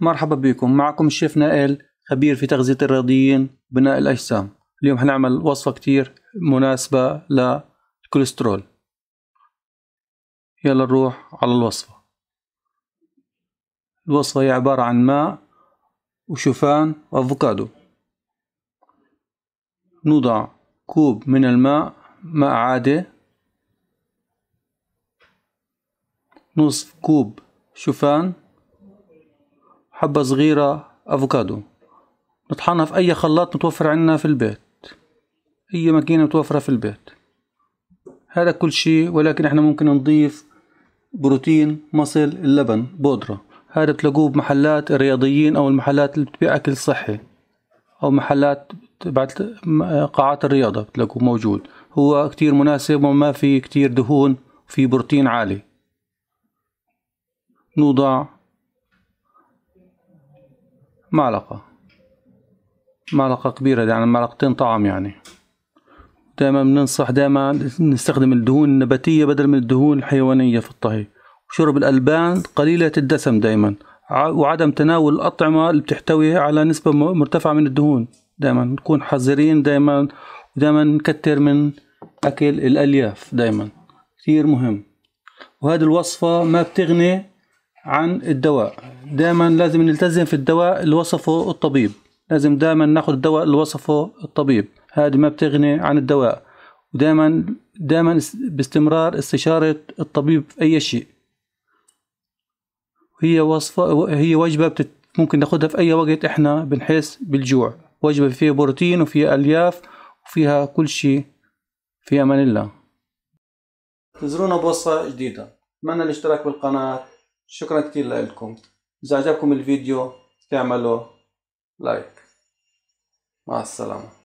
مرحبا بكم معكم الشيف نائل خبير في تغذية الرياضيين بناء الأجسام اليوم حنعمل وصفة كتير مناسبة للكوليسترول يلا نروح على الوصفة الوصفة هي عبارة عن ماء وشوفان وأفوكادو نوضع كوب من الماء ماء عادي نصف كوب شوفان حبة صغيرة أفوكادو نطحنها في أي خلاط متوفر عندنا في البيت أي ماكينة متوفرة في البيت هذا كل شيء ولكن احنا ممكن نضيف بروتين مصل اللبن بودرة هذا بتلاقوه بمحلات الرياضيين أو المحلات اللي بتبيع أكل صحي أو محلات تبعت قاعات الرياضة بتلاقوه موجود هو كتير مناسب وما في كتير دهون في بروتين عالي نوضع معلقة معلقة كبيرة يعني معلقتين طعام يعني دائما بننصح دائما نستخدم الدهون النباتية بدل من الدهون الحيوانية في الطهي وشرب الألبان قليلة الدسم دائما وعدم تناول الأطعمة اللي بتحتوي على نسبة مرتفعة من الدهون دائما نكون حذرين دائما ودائما نكتر من أكل الألياف دائما كثير مهم وهذه الوصفة ما بتغني عن الدواء دايما لازم نلتزم في الدواء اللي وصفه الطبيب لازم دايما ناخد الدواء اللي وصفه الطبيب هذه ما بتغني عن الدواء ودايما دايما باستمرار استشارة الطبيب في أي شيء هي وصفة هي وجبة بتت ممكن ناخدها في أي وقت إحنا بنحس بالجوع وجبة فيها بروتين وفيها ألياف وفيها كل شيء في أمان الله انتظرونا بوصفة جديدة أتمنى الاشتراك بالقناة شكرا كتير لكم إذا عجبكم الفيديو تعملوا لايك مع السلامة